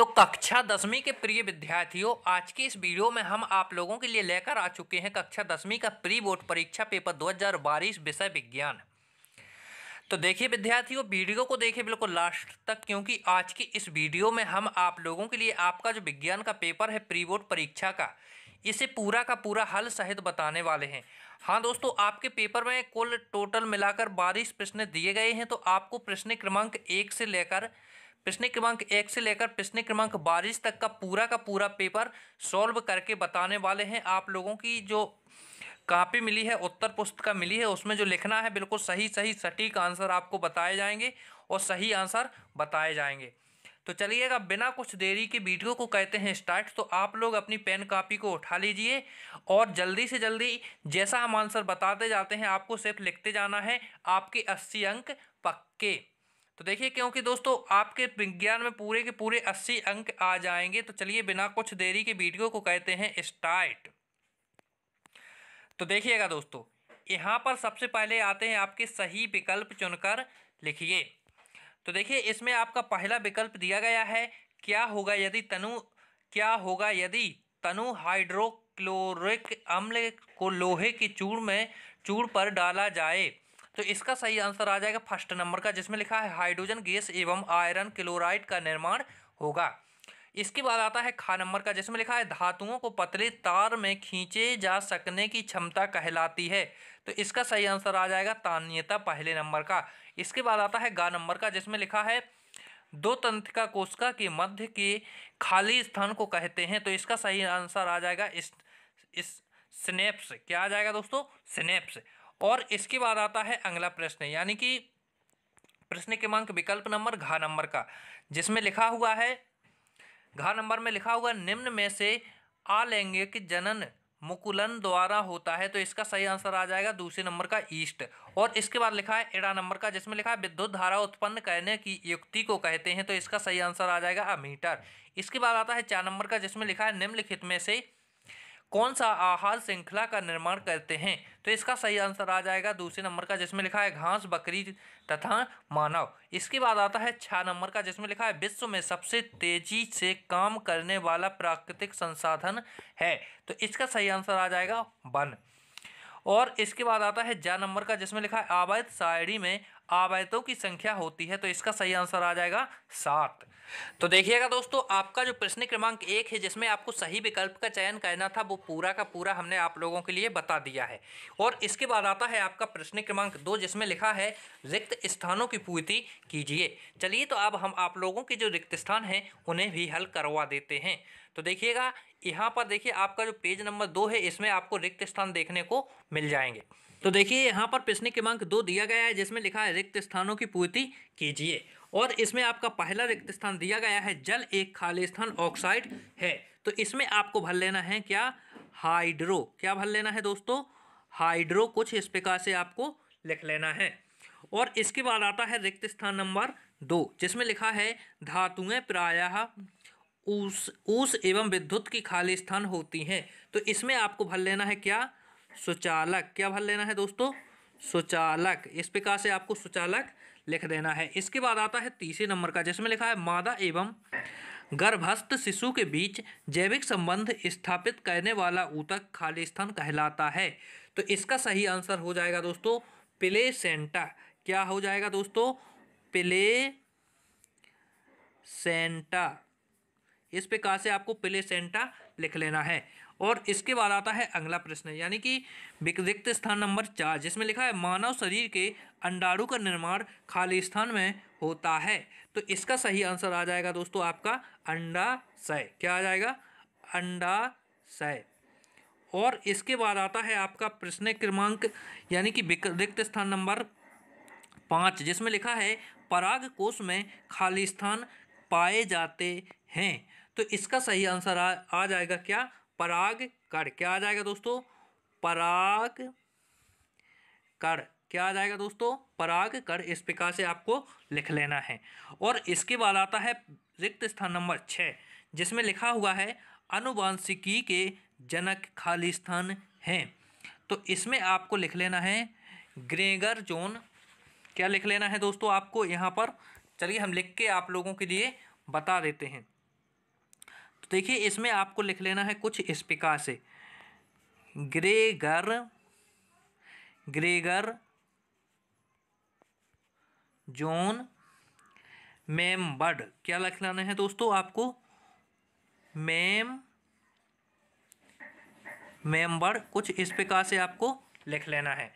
तो कक्षा दसवीं के प्रिय विद्यार्थियों आज के इस वीडियो में हम आप लोगों के लिए लेकर आ चुके हैं कक्षा दसवीं का प्री बोर्ड परीक्षा पेपर 2022 विषय विज्ञान तो देखिए विद्यार्थियों वीडियो को देखिए बिल्कुल लास्ट तक क्योंकि आज की इस वीडियो में हम आप लोगों के लिए आपका जो विज्ञान का पेपर है प्री बोर्ड परीक्षा का इसे पूरा का पूरा हल सहित बताने वाले हैं हाँ दोस्तों आपके पेपर में कुल टोटल मिलाकर बारिश प्रश्न दिए गए हैं तो आपको प्रश्न क्रमांक एक से लेकर प्रश्न क्रमांक एक से लेकर प्रश्न क्रमांक बाईस तक का पूरा का पूरा पेपर सॉल्व करके बताने वाले हैं आप लोगों की जो कापी मिली है उत्तर पुस्तिका मिली है उसमें जो लिखना है बिल्कुल सही सही सटीक आंसर आपको बताए जाएंगे और सही आंसर बताए जाएंगे तो चलिएगा बिना कुछ देरी के वीडियो को कहते हैं स्टार्ट तो आप लोग अपनी पेन कापी को उठा लीजिए और जल्दी से जल्दी जैसा हम आंसर बताते जाते हैं आपको सिर्फ लिखते जाना है आपके अस्सी अंक पक्के तो देखिए क्योंकि दोस्तों आपके विज्ञान में पूरे के पूरे अस्सी अंक आ जाएंगे तो चलिए बिना कुछ देरी के वीडियो को कहते हैं स्टार्ट तो देखिएगा दोस्तों यहाँ पर सबसे पहले आते हैं आपके सही विकल्प चुनकर लिखिए तो देखिए इसमें आपका पहला विकल्प दिया गया है क्या होगा यदि तनु क्या होगा यदि तनु हाइड्रोक्लोरिक अम्ल को लोहे के चूड़ में चूड़ पर डाला जाए तो इसका सही आंसर आ जाएगा फर्स्ट नंबर का जिसमें लिखा है हाइड्रोजन गैस एवं आयरन क्लोराइड का निर्माण होगा इसके बाद आता है खा नंबर का जिसमें लिखा है धातुओं को पतले तार में खींचे जा सकने की क्षमता कहलाती है तो इसका सही आंसर आ जाएगा तान्यता पहले नंबर का इसके बाद आता है गा नंबर का जिसमें लिखा है दो तंत्रिका कोशिका के मध्य के खाली स्थान को कहते हैं तो इसका सही आंसर आ जाएगा इस इस स्नेप्स क्या आ जाएगा दोस्तों स्नेप्स और इसके बाद आता है अगला प्रश्न यानी कि प्रश्न क्रमांक विकल्प नंबर घा नंबर का जिसमें लिखा हुआ है घा नंबर में लिखा हुआ निम्न में से आलैंगिक जनन मुकुलन द्वारा होता है तो इसका सही आंसर आ जाएगा दूसरे नंबर का ईस्ट और इसके बाद लिखा है एडा नंबर का जिसमें लिखा है विद्युत धारा उत्पन्न करने की युक्ति को कहते हैं तो इसका सही आंसर आ जाएगा अमीटर इसके बाद आता है चार नंबर का जिसमें लिखा है निम्नलिखित में से कौन सा आहार श्रृंखला का निर्माण करते हैं तो इसका सही आंसर आ जाएगा दूसरे नंबर का जिसमें लिखा है घास बकरी तथा मानव इसके बाद आता है छः नंबर का जिसमें लिखा है विश्व में सबसे तेजी से काम करने वाला प्राकृतिक संसाधन है तो इसका सही आंसर आ जाएगा वन और इसके बाद आता है जा नंबर का जिसमें लिखा है अवैध शायरी में आवायतों की संख्या होती है तो इसका सही आंसर आ जाएगा सात तो देखिएगा दोस्तों आपका जो प्रश्न क्रमांक एक है जिसमें आपको सही विकल्प का चयन करना था वो पूरा का पूरा हमने आप लोगों के लिए बता दिया है और इसके बाद आता है आपका प्रश्न क्रमांक दो जिसमें लिखा है रिक्त स्थानों की पूर्ति कीजिए चलिए तो अब हम आप लोगों के जो रिक्त स्थान हैं उन्हें भी हल करवा देते हैं तो देखिएगा यहाँ पर देखिए आपका जो पेज नंबर दो है इसमें आपको रिक्त स्थान देखने को मिल जाएंगे तो देखिए यहाँ पर प्रश्न क्रमांक दो दिया गया है जिसमें लिखा है रिक्त स्थानों की पूर्ति कीजिए और इसमें आपका पहला रिक्त स्थान दिया गया है जल एक खाली स्थान ऑक्साइड है तो इसमें आपको भर लेना है क्या हाइड्रो क्या भर लेना है दोस्तों हाइड्रो कुछ इस प्रकार से आपको लिख लेना है और इसके बाद आता है रिक्त स्थान नंबर दो जिसमें लिखा है धातुएं प्रायः ऊस ऊस एवं विद्युत की खाली स्थान होती हैं तो इसमें आपको भर लेना है क्या सुचालक क्या भर लेना है दोस्तों सुचालक इस प्रकार से आपको सुचालक लिख देना है इसके बाद आता है तीसरे नंबर का जिसमें लिखा है मादा एवं गर्भस्थ शिशु के बीच जैविक संबंध स्थापित करने वाला ऊतक खाली स्थान कहलाता है तो इसका सही आंसर हो जाएगा दोस्तों प्ले सेंटा क्या हो जाएगा दोस्तों प्ले सेंटा इस प्रकार से आपको प्ले सेंटा लिख लेना है और इसके बाद आता है अगला प्रश्न यानी कि विधिक्त स्थान नंबर चार जिसमें लिखा है मानव शरीर के अंडाणु का निर्माण खाली स्थान में होता है तो इसका सही आंसर आ जाएगा दोस्तों आपका अंडाशय क्या आ जाएगा अंडाशय और इसके बाद आता है आपका प्रश्न क्रमांक यानी कि रिक्त स्थान नंबर पाँच जिसमें लिखा है पराग कोष में खाली स्थान पाए जाते हैं तो इसका सही आंसर आ, आ जाएगा क्या पराग कर क्या आ जाएगा दोस्तों पराग कर क्या आ जाएगा दोस्तों पराग कर इस प्रकार से आपको लिख लेना है और इसके बाद आता है रिक्त स्थान नंबर छः जिसमें लिखा हुआ है अनुवांशिकी के जनक खाली स्थान हैं तो इसमें आपको लिख लेना है ग्रेगर जोन क्या लिख लेना है दोस्तों आपको यहाँ पर चलिए हम लिख के आप लोगों के लिए बता देते हैं देखिए इसमें आपको लिख लेना है कुछ इस प्रकार से ग्रेगर ग्रेगर मेम मेमबर्ड क्या लिख लेना है दोस्तों आपको मेम मेम्बर कुछ इस प्रकार से आपको लिख लेना है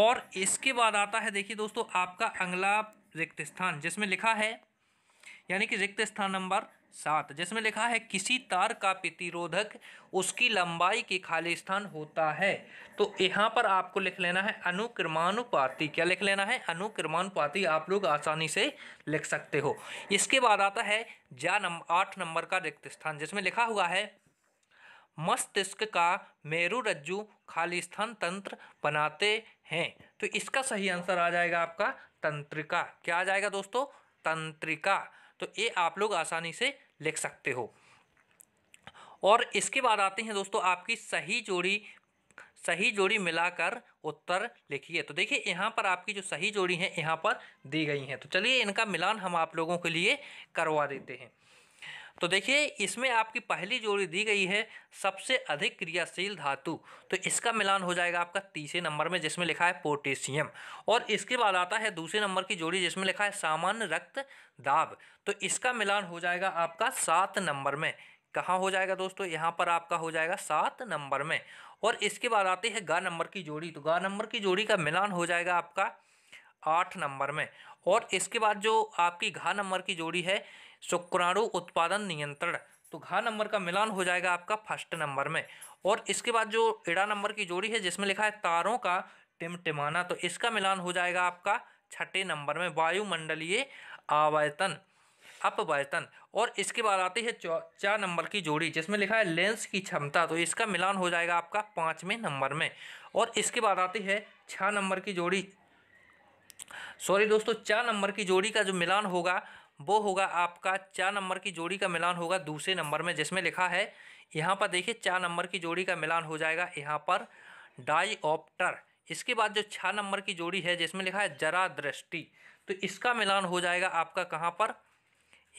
और इसके बाद आता है देखिए दोस्तों आपका अगला रिक्त स्थान जिसमें लिखा है यानी कि रिक्त स्थान नंबर सात जिसमें लिखा है किसी तार का प्रतिरोधक उसकी लंबाई के खाली स्थान होता है तो यहाँ पर आपको लिख लेना है अनुक्रमानुपाती क्या लिख लेना है अनुक्रमानुपाती आप लोग आसानी से लिख सकते हो इसके बाद आता है जा नंबर आठ नंबर का रिक्त स्थान जिसमें लिखा हुआ है मस्तिष्क का मेरु रज्जु खाली स्थान तंत्र बनाते हैं तो इसका सही आंसर आ जाएगा आपका तंत्रिका क्या आ जाएगा दोस्तों तंत्रिका तो ये आप लोग आसानी से लिख सकते हो और इसके बाद आते हैं दोस्तों आपकी सही जोड़ी सही जोड़ी मिलाकर उत्तर लिखिए तो देखिए यहाँ पर आपकी जो सही जोड़ी है यहाँ पर दी गई हैं तो चलिए इनका मिलान हम आप लोगों के लिए करवा देते हैं तो देखिए इसमें आपकी पहली जोड़ी दी गई है सबसे अधिक क्रियाशील धातु तो इसका मिलान हो जाएगा आपका तीसरे नंबर में जिसमें लिखा है पोटेशियम और इसके बाद आता है दूसरे नंबर की जोड़ी जिसमें लिखा है सामान्य रक्त दाब तो इसका मिलान हो जाएगा आपका सात नंबर में कहाँ हो जाएगा दोस्तों यहाँ पर आपका हो जाएगा सात नंबर में और इसके बाद आती है गा नंबर की जोड़ी तो गा नंबर की जोड़ी का मिलान हो जाएगा आपका आठ नंबर में और इसके बाद जो आपकी घा नंबर की जोड़ी है शुक्राणु उत्पादन नियंत्रण तो घा नंबर का मिलान हो जाएगा आपका फर्स्ट नंबर में और इसके बाद जो इड़ा नंबर की जोड़ी है जिसमें लिखा है तारों का टिमटिमाना तो इसका मिलान हो जाएगा आपका छठे नंबर में वायुमंडलीय आवर्तन अपवर्तन और इसके बाद आती है चार नंबर की जोड़ी जिसमें लिखा है लेंस की क्षमता तो इसका मिलान हो जाएगा आपका पाँचवें नंबर में और इसके बाद आती है छः नंबर की जोड़ी सॉरी दोस्तों चार नंबर की जोड़ी का जो मिलान होगा वो होगा आपका चार नंबर की जोड़ी का मिलान होगा दूसरे नंबर में जिसमें लिखा है यहाँ पर देखिए चार नंबर की जोड़ी का मिलान हो जाएगा यहाँ पर डाईऑप्टर इसके बाद जो छः नंबर की जोड़ी है जिसमें लिखा है जरा दृष्टि तो इसका मिलान हो जाएगा आपका कहाँ पर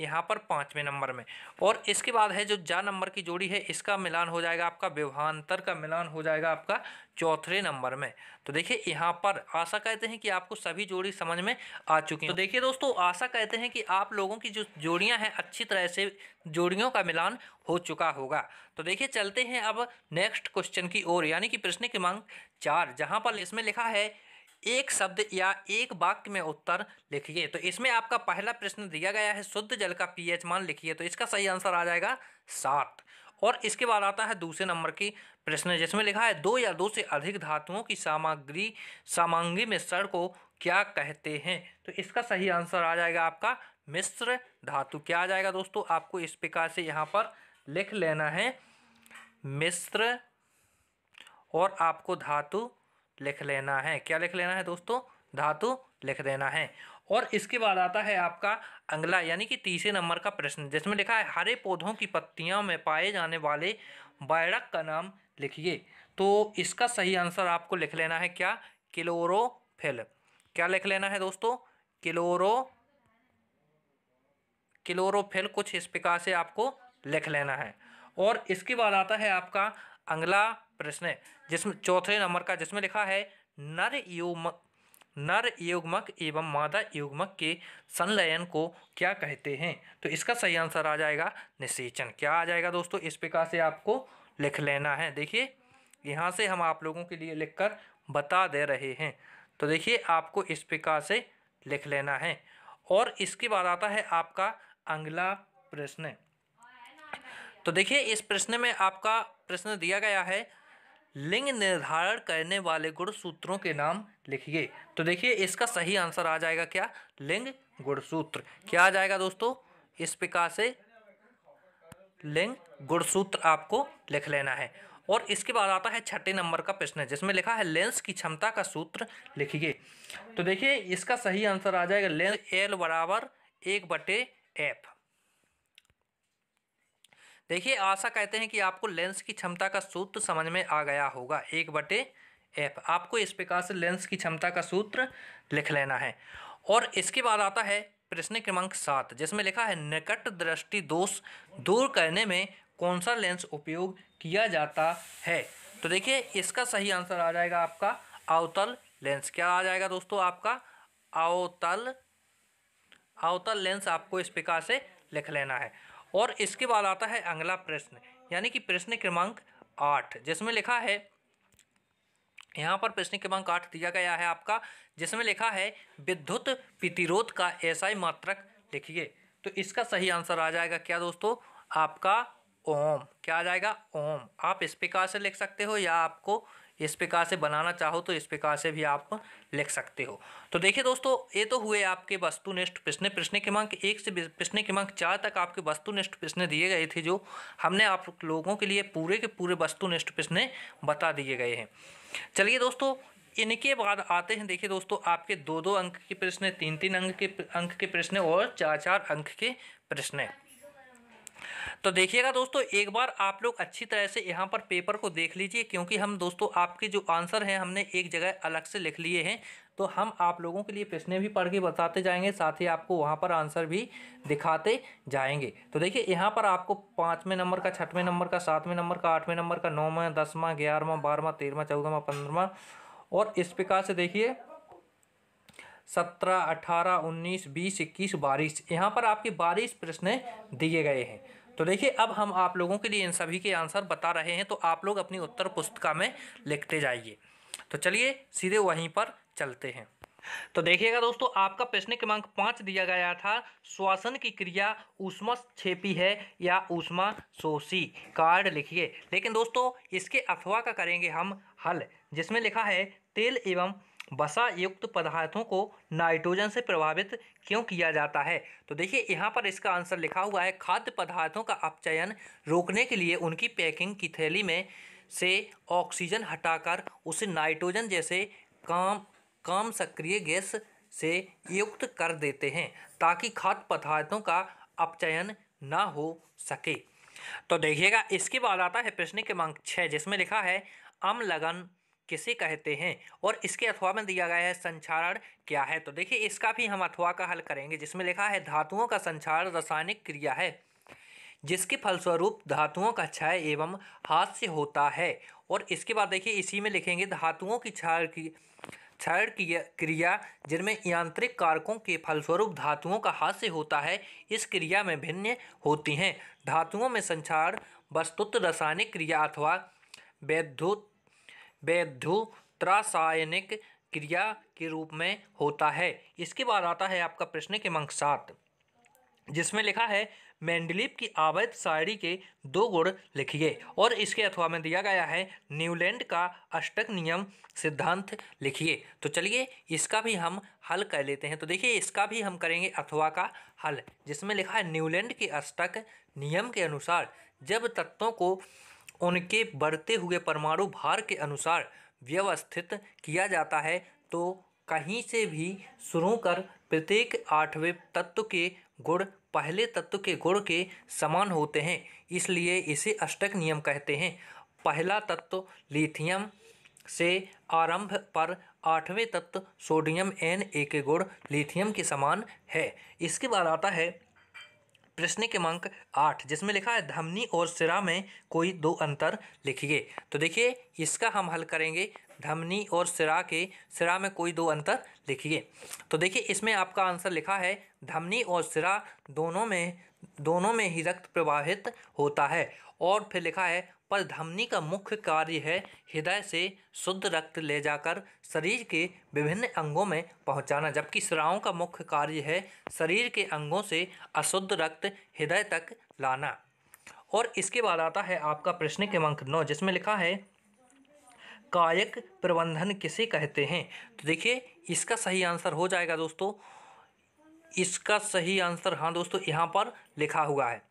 यहाँ पर पाँचवें नंबर में और इसके बाद है जो जा नंबर की जोड़ी है इसका मिलान हो जाएगा आपका विभांतर का मिलान हो जाएगा आपका चौथे नंबर में तो देखिए यहाँ पर आशा कहते हैं कि आपको सभी जोड़ी समझ में आ चुकी है तो देखिए दोस्तों आशा कहते हैं कि आप लोगों की जो जोड़ियाँ हैं अच्छी तरह से जोड़ियों का मिलान हो चुका होगा तो देखिए चलते हैं अब नेक्स्ट क्वेश्चन की ओर यानी कि प्रश्न क्रमांक चार जहाँ पर इसमें लिखा है एक शब्द या एक वाक्य में उत्तर लिखिए तो इसमें आपका पहला प्रश्न दिया गया है शुद्ध जल का पीएच मान लिखिए तो इसका सही आंसर आ जाएगा सात और इसके बाद आता है दूसरे नंबर की प्रश्न जिसमें लिखा है दो या दो से अधिक धातुओं की सामग्री सामग्री मिश्रण को क्या कहते हैं तो इसका सही आंसर आ जाएगा आपका मिश्र धातु क्या आ जाएगा दोस्तों आपको इस प्रकार से यहाँ पर लिख लेना है मिश्र और आपको धातु लिख लेना है क्या लिख लेना है दोस्तों धातु लिख देना है और इसके बाद आता है आपका अगला यानी कि तीसरे नंबर का प्रश्न जिसमें लिखा है हरे पौधों की पत्तियों में पाए जाने वाले बायडक का नाम लिखिए तो इसका सही आंसर आपको लिख लेना है क्या क्लोरोफिल क्या लिख लेना है दोस्तों क्लोरो क्लोरोफिल कुछ इस प्रकार से आपको लिख लेना है और इसके बाद आता है आपका अगला प्रश्न है जिसमें चौथे नंबर का जिसमें लिखा है नर युग्मक नर युग्मक एवं मादा युग्मक के संलयन को क्या कहते हैं तो इसका सही आंसर आ जाएगा निषेचन क्या आ जाएगा दोस्तों इस प्रकार से आपको लिख लेना है देखिए यहाँ से हम आप लोगों के लिए लिखकर बता दे रहे हैं तो देखिए आपको इस प्रकार से लिख लेना है और इसके बाद आता है आपका अगला प्रश्न तो देखिए इस प्रश्न में आपका प्रश्न दिया गया है लिंग निर्धारण करने वाले गुणसूत्रों के नाम लिखिए तो देखिए इसका सही आंसर आ जाएगा क्या लिंग गुणसूत्र क्या आ जाएगा दोस्तों इस प्रकार से लिंग गुणसूत्र आपको लिख लेना है और इसके बाद आता है छठे नंबर का प्रश्न जिसमें लिखा है लेंस की क्षमता का सूत्र लिखिए तो देखिए इसका सही आंसर आ जाएगा लेंस एल बराबर एक बटे एफ देखिए आशा कहते हैं कि आपको लेंस की क्षमता का सूत्र समझ में आ गया होगा एक बटे एफ आपको इस प्रकार से लेंस की क्षमता का सूत्र लिख लेना है और इसके बाद आता है प्रश्न क्रमांक सात जिसमें लिखा है निकट दृष्टि दोष दूर करने में कौन सा लेंस उपयोग किया जाता है तो देखिए इसका सही आंसर आ जाएगा आपका अवतल लेंस क्या आ जाएगा दोस्तों आपका अवतल अवतल लेंस आपको इस प्रकार से लिख लेना है और इसके बाद आता है अगला प्रश्न यानी कि प्रश्न क्रमांक आठ जिसमें लिखा है यहाँ पर प्रश्न क्रमांक आठ दिया गया है आपका जिसमें लिखा है विद्युत प्रतिरोध का एसआई मात्रक लिखिए तो इसका सही आंसर आ जाएगा क्या दोस्तों आपका ओम क्या आ जाएगा ओम आप इस प्रकार से लिख सकते हो या आपको इस प्रकार से बनाना चाहो तो इस प्रकार से भी आप लिख सकते हो तो देखिए दोस्तों ये तो हुए आपके वस्तुनिष्ठ प्रश्न प्रश्न क्रमांक एक से प्रश्न क्रमांक चार तक आपके वस्तुनिष्ठ प्रश्न दिए गए थे जो हमने आप लोगों के लिए पूरे के पूरे वस्तुनिष्ठ प्रश्न बता दिए गए हैं चलिए दोस्तों इनके बाद आते हैं देखिए दोस्तों आपके दो दो अंक के प्रश्न तीन तीन अंक के अंक के प्रश्न और चार चार अंक के प्रश्न तो देखिएगा दोस्तों एक बार आप लोग अच्छी तरह से यहाँ पर पेपर को देख लीजिए क्योंकि हम दोस्तों आपके जो आंसर हैं हमने एक जगह अलग से लिख लिए हैं तो हम आप लोगों के लिए प्रश्न भी पढ़ के बताते जाएंगे साथ ही आपको वहाँ पर आंसर भी दिखाते जाएंगे तो देखिए यहाँ पर आपको पाँचवें नंबर का छठवें नंबर का सातवें नंबर का आठवें नंबर का नौवा दसवा ग्यारहवा बारहवा तेरहवा चौदहवा पंद्रहवा और इस प्रकार से देखिए सत्रह अठारह उन्नीस बीस इक्कीस बारिश यहाँ पर आपके बारिश प्रश्न दिए गए हैं तो देखिए अब हम आप लोगों के लिए इन सभी के आंसर बता रहे हैं तो आप लोग अपनी उत्तर पुस्तिका में लिखते जाइए तो चलिए सीधे वहीं पर चलते हैं तो देखिएगा दोस्तों आपका प्रश्न क्रमांक पाँच दिया गया था श्वासन की क्रिया ऊष्मा छेपी है या ऊष्मा शोषी कार्ड लिखिए लेकिन दोस्तों इसके अफवाह का करेंगे हम हल जिसमें लिखा है तेल एवं बसा युक्त पदार्थों को नाइट्रोजन से प्रभावित क्यों किया जाता है तो देखिए यहाँ पर इसका आंसर लिखा हुआ है खाद्य पदार्थों का अपचयन रोकने के लिए उनकी पैकिंग की थैली में से ऑक्सीजन हटाकर उसे नाइट्रोजन जैसे काम काम सक्रिय गैस से युक्त कर देते हैं ताकि खाद्य पदार्थों का अपचयन ना हो सके तो देखिएगा इसके बाद आता है प्रश्न क्रमांक छः जिसमें लिखा है अम्लगन किसे कहते हैं और इसके अथवा में दिया गया है संचारण क्या है तो देखिए इसका भी हम अथवा का हल करेंगे जिसमें लिखा है धातुओं का संचारण रासायनिक क्रिया है जिसके फलस्वरूप धातुओं का क्षय एवं हास्य होता है और इसके बाद देखिए इसी में लिखेंगे धातुओं की क्षय की की क्रिया जिनमें यांत्रिक कारकों के फलस्वरूप धातुओं का हास्य होता है इस क्रिया में भिन्न होती हैं धातुओं में संचार वस्तुत्व रासायनिक क्रिया अथवा वैद्युत त्रासायनिक क्रिया के रूप में होता है इसके बाद आता है आपका प्रश्न के मंक सात जिसमें लिखा है मैंडलीप की अवैध शायरी के दो गुण लिखिए और इसके अथवा में दिया गया है न्यूलैंड का अष्टक नियम सिद्धांत लिखिए तो चलिए इसका भी हम हल कर लेते हैं तो देखिए इसका भी हम करेंगे अथवा का हल जिसमें लिखा है न्यूलैंड के अष्टक नियम के अनुसार जब तत्वों को उनके बढ़ते हुए परमाणु भार के अनुसार व्यवस्थित किया जाता है तो कहीं से भी शुरू कर प्रत्येक आठवें तत्व के गुण पहले तत्व के गुण के समान होते हैं इसलिए इसे अष्टक नियम कहते हैं पहला तत्व लिथियम से आरंभ पर आठवें तत्व सोडियम एन ए के गुण लिथियम के समान है इसके बाद आता है प्रश्न क्रमांक आठ जिसमें लिखा है धमनी और सिरा में कोई दो अंतर लिखिए तो देखिए इसका हम हल करेंगे धमनी और सिरा के सिरा में कोई दो अंतर लिखिए तो देखिए इसमें आपका आंसर लिखा है धमनी और सिरा दोनों में दोनों में ही रक्त प्रवाहित होता है और फिर लिखा है पर धमनी का मुख्य कार्य है हृदय से शुद्ध रक्त ले जाकर शरीर के विभिन्न अंगों में पहुंचाना जबकि स्रावों का मुख्य कार्य है शरीर के अंगों से अशुद्ध रक्त हृदय तक लाना और इसके बाद आता है आपका प्रश्न क्रमांक नौ जिसमें लिखा है कायक प्रबंधन किसे कहते हैं तो देखिए इसका सही आंसर हो जाएगा दोस्तों इसका सही आंसर हाँ दोस्तों यहाँ पर लिखा हुआ है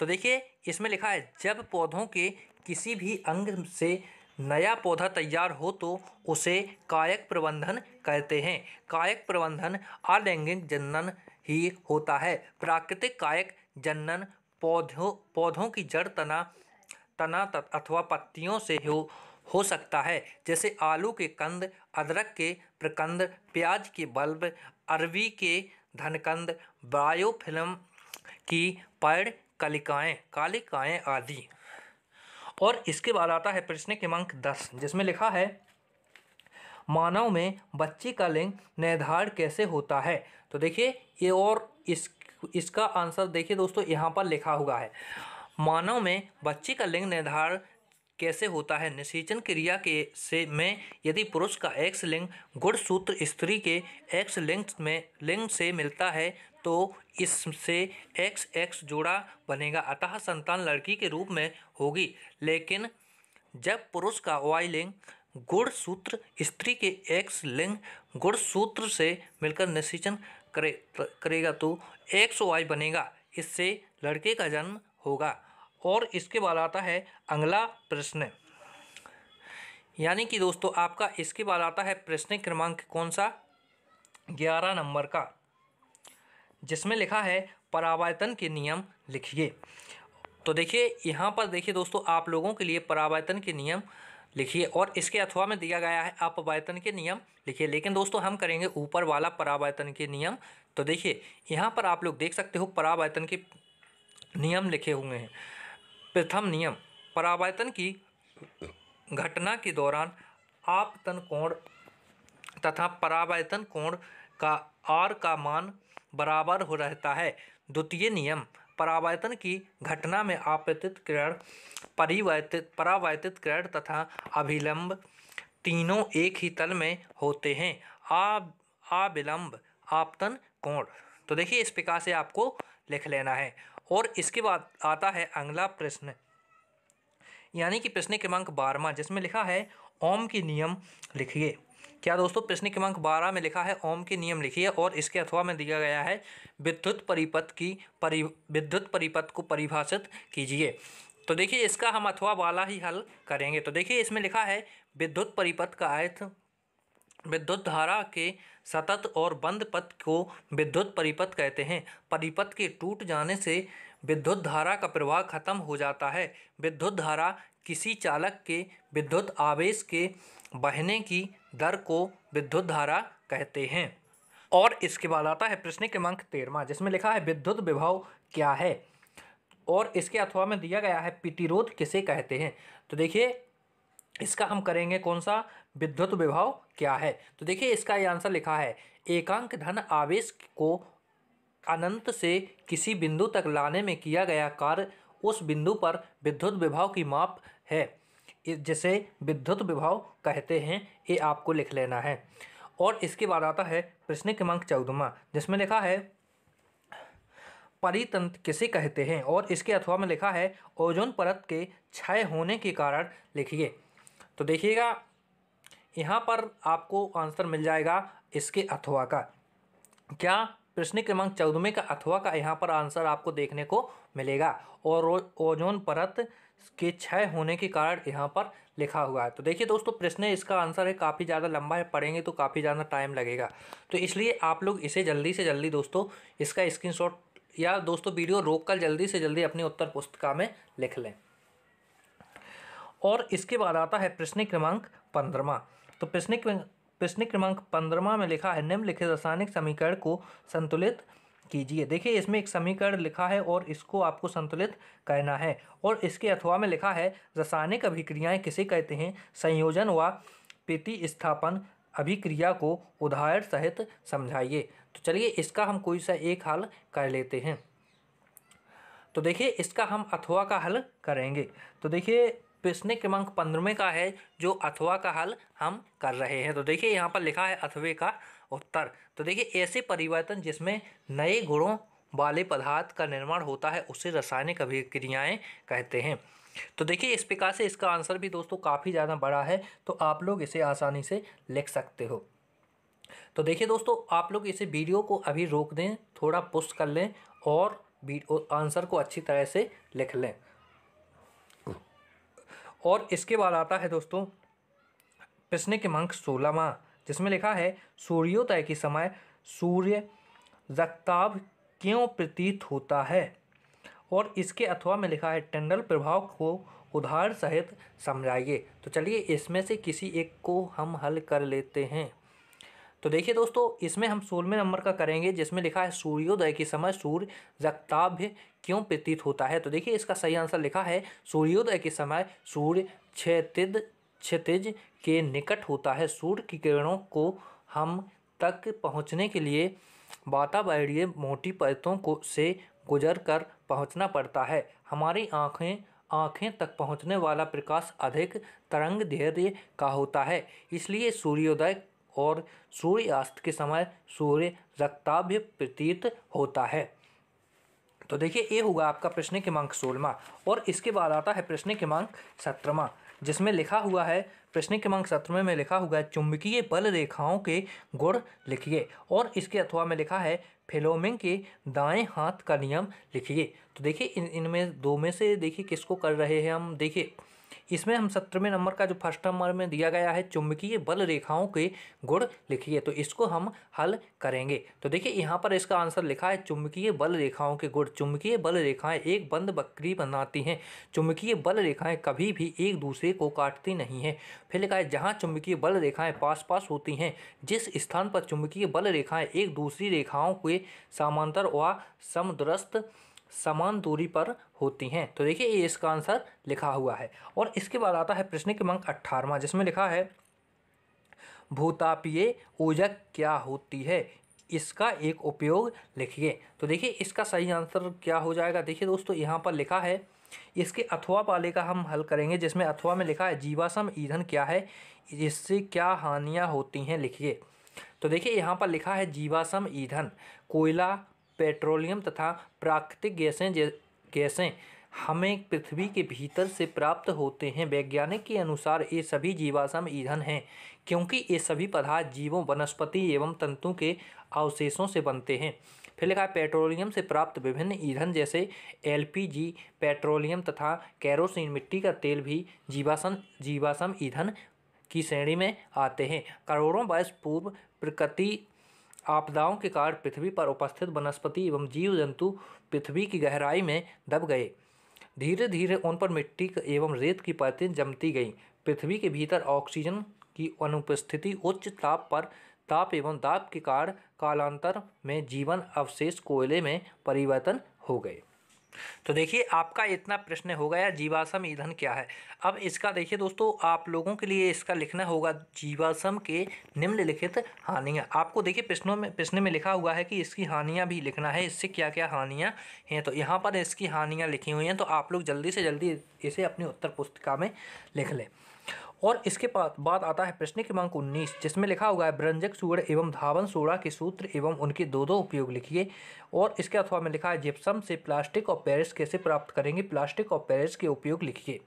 तो देखिए इसमें लिखा है जब पौधों के किसी भी अंग से नया पौधा तैयार हो तो उसे कायक प्रबंधन कहते हैं कायक प्रबंधन अलैंगिक जनन ही होता है प्राकृतिक कायक जनन पौधों पौधों की जड़ तना तना अथवा पत्तियों से हो हो सकता है जैसे आलू के कंद अदरक के प्रकंद प्याज के बल्ब अरवी के धनकंद बायोफिल्म की पैड़ कालिकाएँ कालिकाएँ आदि और इसके बाद आता है प्रश्न क्रमांक दस जिसमें लिखा है मानव में बच्ची का लिंग निर्धारण कैसे होता है तो देखिए ये और इस इसका आंसर देखिए दोस्तों यहाँ पर लिखा हुआ है मानव में बच्ची का लिंग निर्धारण कैसे होता है निषेचन क्रिया के से में यदि पुरुष का एक्स लिंग गुणसूत्र स्त्री के एक्स लिंग में लिंग से मिलता है तो इससे एक्स एक्स जोड़ा बनेगा अतः संतान लड़की के रूप में होगी लेकिन जब पुरुष का वाई लिंग गुण सूत्र स्त्री के एक्स लिंग गुण सूत्र से मिलकर निषेचन करे करेगा तो एक्स वाई बनेगा इससे लड़के का जन्म होगा और इसके बाद आता है अगला प्रश्न यानी कि दोस्तों आपका इसके बाद आता है प्रश्न क्रमांक कौन सा ग्यारह नंबर का जिसमें लिखा है परावर्तन के नियम लिखिए तो देखिए यहाँ पर देखिए दोस्तों आप लोगों के लिए परावर्तन के नियम लिखिए और इसके अथवा में दिया गया है अपवर्तन के नियम लिखिए लेकिन दोस्तों हम करेंगे ऊपर वाला परावर्तन के नियम तो देखिए यहाँ पर आप लोग देख सकते हो परावर्तन के नियम लिखे हुए हैं प्रथम नियम परावर्तन की घटना के दौरान आपतन कोण तथा परावर्तन कोण का आर का मान बराबर हो रहता है द्वितीय नियम परावर्तन की घटना में आपतित किरण परिवर्तित परावर्तित किरण तथा अभिलंब तीनों एक ही तल में होते हैं आ आविलंब आपतन कोण तो देखिए इस प्रकार से आपको लिख लेना है और इसके बाद आता है अगला प्रश्न यानी कि प्रश्न क्रमांक बारहवा जिसमें लिखा है ओम की नियम लिखिए क्या दोस्तों प्रश्न क्रमांक बारह में लिखा है ओम के नियम लिखिए और इसके अथवा में दिया गया है विद्युत परिपथ की परि विद्युत परिपथ को परिभाषित कीजिए तो देखिए इसका हम अथवा वाला ही हल करेंगे तो देखिए इसमें लिखा है विद्युत परिपथ का अर्थ विद्युत धारा के सतत और बंद पथ को विद्युत परिपथ कहते हैं परिपथ के टूट जाने से विद्युत धारा का प्रवाह खत्म हो जाता है विद्युत धारा किसी चालक के विद्युत आवेश के बहने की दर को विद्युत धारा कहते हैं और इसके बाद आता है प्रश्न क्रमांक तेरहवा जिसमें लिखा है विद्युत विभाव क्या है और इसके अथवा में दिया गया है प्रतिरोध किसे कहते हैं तो देखिए इसका हम करेंगे कौन सा विद्युत विभाव क्या है तो देखिए इसका ये आंसर लिखा है एकांक धन आवेश को अनंत से किसी बिंदु तक लाने में किया गया कार्य उस बिंदु पर विद्युत विभाव की माप है जिसे विद्युत विभाव कहते हैं ये आपको लिख लेना है और इसके बाद आता है प्रश्न क्रमांक चौदमा जिसमें लिखा है परितंत्र किसे कहते हैं और इसके अथवा में लिखा है ओजोन परत के क्षय होने के कारण लिखिए तो देखिएगा यहाँ पर आपको आंसर मिल जाएगा इसके अथवा का क्या प्रश्न क्रमांक चौदहवें का अथवा का यहाँ पर आंसर आपको देखने को मिलेगा और ओजोन परत के क्षय होने के कारण यहाँ पर लिखा हुआ है तो देखिए दोस्तों प्रश्न इसका आंसर है काफ़ी ज़्यादा लंबा है पढ़ेंगे तो काफ़ी ज़्यादा टाइम लगेगा तो इसलिए आप लोग इसे जल्दी से जल्दी दोस्तों इसका स्क्रीनशॉट या दोस्तों वीडियो रोक कर जल्दी से जल्दी अपनी उत्तर पुस्तिका में लिख लें और इसके बाद आता है प्रश्न क्रमांक पंद्रमा तो प्रश्न प्रश्न क्रमांक पंद्रमा में लिखा है निम्नलिखित रासायनिक समीकरण को संतुलित कीजिए देखिए इसमें एक समीकरण लिखा है और इसको आपको संतुलित करना है और इसके अथवा में लिखा है रासायनिक अभिक्रियाएं किसे कहते हैं संयोजन व प्रतिस्थापन अभिक्रिया को उदाहरण सहित समझाइए तो चलिए इसका हम कोई सा एक हल कर लेते हैं तो देखिए इसका हम अथवा का हल करेंगे तो देखिए प्रश्न क्रमांक पंद्रहवें का है जो अथवा का हल हम कर रहे हैं तो देखिए यहाँ पर लिखा है अथवे का उत्तर तो देखिए ऐसे परिवर्तन जिसमें नए गुणों वाले पदार्थ का निर्माण होता है उसे रासायनिक अभिक्रियाएँ कहते हैं तो देखिए इस प्रकार से इसका आंसर भी दोस्तों काफ़ी ज़्यादा बड़ा है तो आप लोग इसे आसानी से लिख सकते हो तो देखिए दोस्तों आप लोग इसे वीडियो को अभी रोक दें थोड़ा पुस्ट कर लें और आंसर को अच्छी तरह से लिख लें और इसके बाद आता है दोस्तों प्रश्न क्रमांक सोलहवा जिसमें लिखा है सूर्योदय के समय सूर्य रक्ताभ क्यों प्रतीत होता है और इसके अथवा में लिखा है टेंडल प्रभाव को उधार सहित समझाइए तो चलिए इसमें से किसी एक को हम हल कर लेते हैं तो देखिए दोस्तों इसमें हम सोलहवें नंबर का करेंगे जिसमें लिखा है सूर्योदय के समय सूर्य रक्ताभ्य क्यों प्रतीत होता है तो देखिए इसका सही आंसर लिखा है सूर्योदय के समय सूर्य क्षतिज क्षितिज के निकट होता है सूर्य की किरणों को हम तक पहुंचने के लिए वातावरणीय मोटी परतों को से गुजर कर पहुँचना पड़ता है हमारी आँखें आँखें तक पहुँचने वाला प्रकाश अधिक तरंग धैर्य का होता है इसलिए सूर्योदय और सूर्यास्त के समय सूर्य रक्ताभ्य प्रतीत होता है तो देखिए ये होगा आपका प्रश्न क्रमांक सोलवा और इसके बाद आता है प्रश्न क्रमांक सत्रहवा जिसमें लिखा हुआ है प्रश्न क्रमांक सत्रहवें में लिखा हुआ है चुंबकीय बल रेखाओं के गुण लिखिए और इसके अथवा में लिखा है फिलोमिंग के दाएं हाथ का नियम लिखिए तो देखिए इन इनमें दो में से देखिए किसको कर रहे हैं हम देखिए इसमें हम सत्रहवें नंबर का जो फर्स्ट नंबर में दिया गया है चुंबकीय बल रेखाओं के गुण लिखिए तो इसको हम हल करेंगे तो देखिए यहाँ पर इसका आंसर लिखा है चुंबकीय बल रेखाओं के गुण चुंबकीय बल रेखाएं एक बंद बकरी बनाती हैं चुंबकीय बल रेखाएं कभी भी एक दूसरे को काटती नहीं हैं फिर लिखा है जहाँ चुंबकीय बल रेखाएँ पास पास होती हैं जिस स्थान पर चुंबकीय बल रेखाएँ एक दूसरी रेखाओं के समांतर व समदुरस्त समान दूरी पर होती हैं तो देखिए ये इसका आंसर लिखा हुआ है और इसके बाद आता है प्रश्न क्रमांक अट्ठारवा जिसमें लिखा है भूतापीय ऊर्जा क्या होती है इसका एक उपयोग लिखिए तो देखिए इसका सही आंसर क्या हो जाएगा देखिए दोस्तों यहाँ पर लिखा है इसके अथवा पाले का हम हल करेंगे जिसमें अथवा में लिखा है जीवाश्म ईंधन क्या है इससे क्या हानियाँ होती हैं लिखिए तो देखिए यहाँ पर लिखा है जीवाश्म ईंधन कोयला पेट्रोलियम तथा प्राकृतिक गैसें गैसें हमें पृथ्वी के भीतर से प्राप्त होते हैं वैज्ञानिक के अनुसार ये सभी जीवाश्म ईंधन हैं क्योंकि ये सभी पदार्थ जीवों वनस्पति एवं तंतु के अवशेषों से बनते हैं फिर लिखा पेट्रोलियम से प्राप्त विभिन्न ईंधन जैसे एलपीजी पेट्रोलियम तथा कैरोसिन मिट्टी का तेल भी जीवाश्म जीवाश्म ईंधन की श्रेणी में आते हैं करोड़ों वर्ष पूर्व प्रकृति आपदाओं के कारण पृथ्वी पर उपस्थित वनस्पति एवं जीव जंतु पृथ्वी की गहराई में दब गए धीरे धीरे उन पर मिट्टी एवं रेत की परतें जमती गईं पृथ्वी के भीतर ऑक्सीजन की अनुपस्थिति उच्च ताप पर ताप एवं दाब के कारण कालांतर में जीवन अवशेष कोयले में परिवर्तन हो गए तो देखिए आपका इतना प्रश्न हो गया जीवाश्म ईंधन क्या है अब इसका देखिए दोस्तों आप लोगों के लिए इसका लिखना होगा जीवाश्म के निम्नलिखित हानियाँ आपको देखिए प्रश्नों में प्रश्न में लिखा हुआ है कि इसकी हानियाँ भी लिखना है इससे क्या क्या हानियाँ हैं तो यहाँ पर इसकी हानियाँ लिखी हुई हैं तो आप लोग जल्दी से जल्दी इसे अपनी उत्तर पुस्तिका में लिख लें और इसके बाद आता है प्रश्न क्रमांक उन्नीस जिसमें लिखा हुआ है ब्रंजक सूर्य एवं धावन सोड़ा के सूत्र एवं उनके दो दो उपयोग लिखिए और इसके अथवा में लिखा है जिप्सम से प्लास्टिक और पेरिस कैसे प्राप्त करेंगे प्लास्टिक और पेरिस के उपयोग लिखिए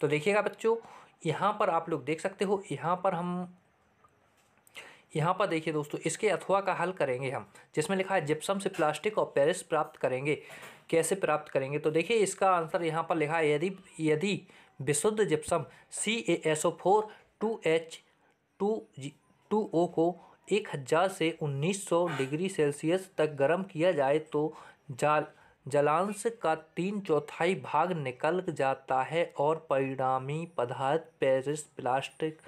तो देखिएगा बच्चों यहाँ पर आप लोग देख सकते हो यहाँ पर हम यहाँ पर देखिए दोस्तों इसके अथवा का हल करेंगे हम जिसमें लिखा है जिप्सम से प्लास्टिक और पेरिस प्राप्त करेंगे कैसे प्राप्त करेंगे तो देखिए इसका आंसर यहाँ पर लिखा है यदि यदि विशुद्ध gypsum C A S O four two H two two O को एक हज़ार से उन्नीस सौ डिग्री सेल्सियस तक गर्म किया जाए तो जाल जलांश का तीन चौथाई भाग निकल जाता है और परिणामी पदार्थ Paris plastic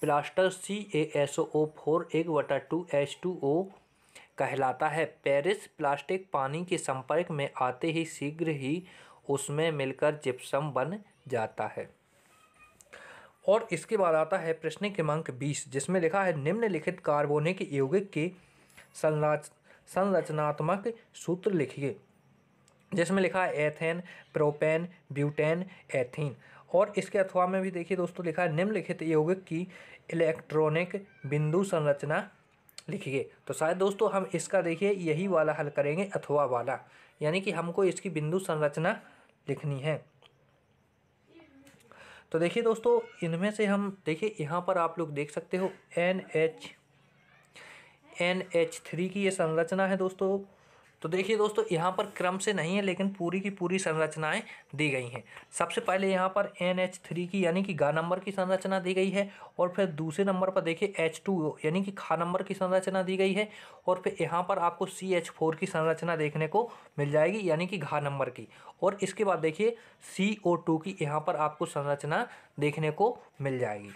plaster C A S O four एक वटा टू एच टू ओ कहलाता है पेरिस प्लास्टिक पानी के संपर्क में आते ही शीघ्र ही उसमें मिलकर जिप्सम बन जाता है और इसके बाद आता है प्रश्न क्रमांक बीस जिसमें लिखा है निम्नलिखित कार्बोनिक यौगिक के संरच संरचनात्मक सूत्र लिखिए जिसमें लिखा है एथेन प्रोपेन ब्यूटेन एथीन और इसके अथवा में भी देखिए दोस्तों लिखा है निम्नलिखित यौगिक की इलेक्ट्रॉनिक बिंदु संरचना लिखिए तो शायद दोस्तों हम इसका देखिए यही वाला हल करेंगे अथवा वाला यानी कि हमको इसकी बिंदु संरचना लिखनी है तो देखिए दोस्तों इनमें से हम देखिए यहाँ पर आप लोग देख सकते हो N H N H three की ये संरचना है दोस्तों तो देखिए दोस्तों यहाँ पर क्रम से नहीं है लेकिन पूरी की पूरी संरचनाएं दी गई हैं सबसे पहले यहाँ पर एन एच थ्री की यानी कि गा नंबर की संरचना दी गई है और फिर दूसरे नंबर पर देखिए एच टू यानी कि खा नंबर की संरचना दी गई है और फिर यहाँ पर आपको सी एच फोर की संरचना देखने को मिल जाएगी यानी कि घा नंबर की और इसके बाद देखिए सी ओ टू की यहाँ पर आपको संरचना देखने को मिल जाएगी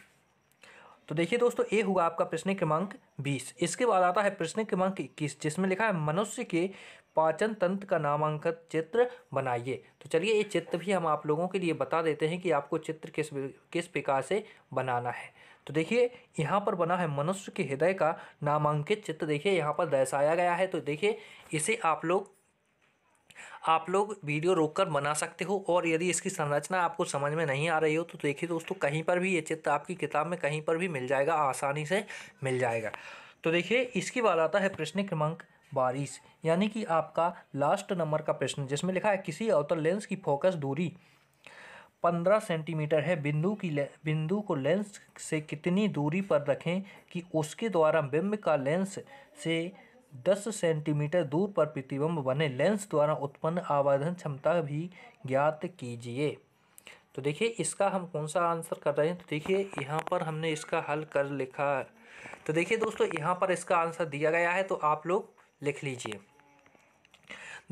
तो देखिए दोस्तों ए हुआ आपका प्रश्न क्रमांक बीस इसके बाद आता है प्रश्न क्रमांक इक्कीस जिसमें लिखा है मनुष्य के पाचन तंत्र का नामांकन चित्र बनाइए तो चलिए ये चित्र भी हम आप लोगों के लिए बता देते हैं कि आपको चित्र किस किस प्रकार से बनाना है तो देखिए यहाँ पर बना है मनुष्य के हृदय का नामांकित चित्र देखिए यहाँ पर दर्शाया गया है तो देखिए इसे आप लोग आप लोग वीडियो रोककर बना सकते हो और यदि इसकी संरचना आपको समझ में नहीं आ रही हो तो देखिए दोस्तों कहीं पर भी ये चित्र आपकी किताब में कहीं पर भी मिल जाएगा आसानी से मिल जाएगा तो देखिए इसके बाद आता है प्रश्न क्रमांक बारिश यानी कि आपका लास्ट नंबर का प्रश्न जिसमें लिखा है किसी अवतर लेंस की फोकस दूरी पंद्रह सेंटीमीटर है बिंदु की बिंदु को लेंस से कितनी दूरी पर रखें कि उसके द्वारा बिंब का लेंस से 10 सेंटीमीटर दूर पर प्रतिबिंब बने लेंस द्वारा उत्पन्न आवर्धन क्षमता भी ज्ञात कीजिए तो देखिए इसका हम कौन सा आंसर कर रहे हैं तो देखिए यहाँ पर हमने इसका हल कर लिखा तो देखिए दोस्तों यहाँ पर इसका आंसर दिया गया है तो आप लोग लिख लीजिए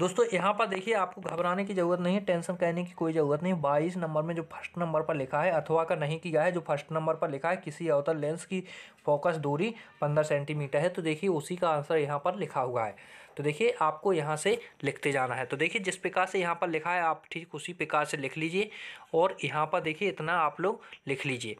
दोस्तों यहाँ पर देखिए आपको घबराने की ज़रूरत नहीं है टेंशन कहने की कोई ज़रूरत नहीं बाईस नंबर में जो फर्स्ट नंबर पर लिखा है अथवा का नहीं किया है जो फर्स्ट नंबर पर लिखा है किसी अवतर लेंस की फोकस दूरी पंद्रह सेंटीमीटर है तो देखिए उसी का आंसर यहाँ पर लिखा हुआ है तो देखिए आपको यहाँ से लिखते जाना है तो देखिए जिस प्रकार से यहाँ पर लिखा है आप ठीक उसी प्रकार से लिख लीजिए और यहाँ पर देखिए इतना आप लोग लिख लीजिए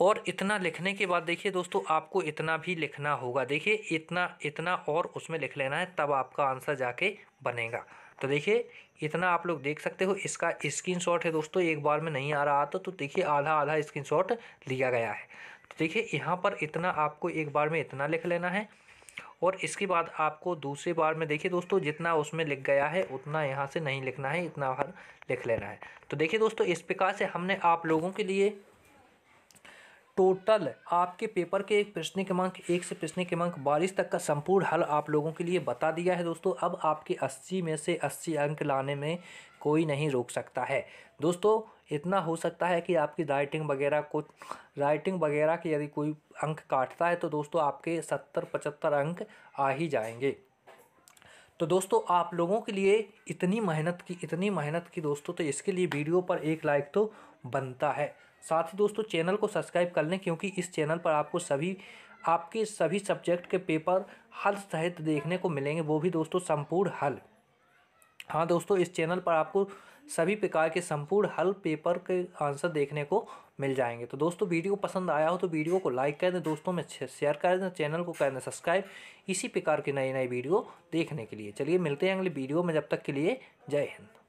और इतना लिखने के बाद देखिए दोस्तों आपको इतना भी लिखना होगा देखिए इतना इतना और उसमें लिख लेना है तब आपका आंसर जाके बनेगा तो देखिए इतना आप लोग देख सकते हो इसका स्क्रीनशॉट है दोस्तों एक बार में नहीं आ रहा था तो देखिए आधा आधा स्क्रीनशॉट लिया गया है तो देखिए यहाँ पर इतना आपको एक बार में इतना लिख लेना है और इसके बाद आपको दूसरी बार में देखिए दोस्तों जितना उसमें लिख गया है उतना यहाँ से नहीं लिखना है इतना हर लिख लेना है तो देखिए दोस्तों इस प्रकार से हमने आप लोगों के लिए टोटल आपके पेपर के एक प्रश्न क्रमांक एक से प्रश्न क्रमांक बारिश तक का संपूर्ण हल आप लोगों के लिए बता दिया है दोस्तों अब आपके 80 में से 80 अंक लाने में कोई नहीं रोक सकता है दोस्तों इतना हो सकता है कि आपकी राइटिंग वगैरह को राइटिंग वगैरह के यदि कोई अंक काटता है तो दोस्तों आपके सत्तर पचहत्तर अंक आ ही जाएंगे तो दोस्तों आप लोगों के लिए इतनी मेहनत की इतनी मेहनत की दोस्तों तो इसके लिए वीडियो पर एक लाइक तो बनता है साथ ही दोस्तों चैनल को सब्सक्राइब कर लें क्योंकि इस चैनल पर आपको सभी आपके सभी सब्जेक्ट के पेपर हल सहित देखने को मिलेंगे वो भी दोस्तों संपूर्ण हल हाँ दोस्तों इस चैनल पर आपको सभी प्रकार के संपूर्ण हल पेपर के आंसर देखने को मिल जाएंगे तो दोस्तों वीडियो पसंद आया हो तो वीडियो को लाइक कर दें दोस्तों में शेयर कर दें चैनल को कर दें सब्सक्राइब इसी प्रकार की नई नई वीडियो देखने के लिए चलिए मिलते हैं अगले वीडियो में जब तक के लिए जय हिंद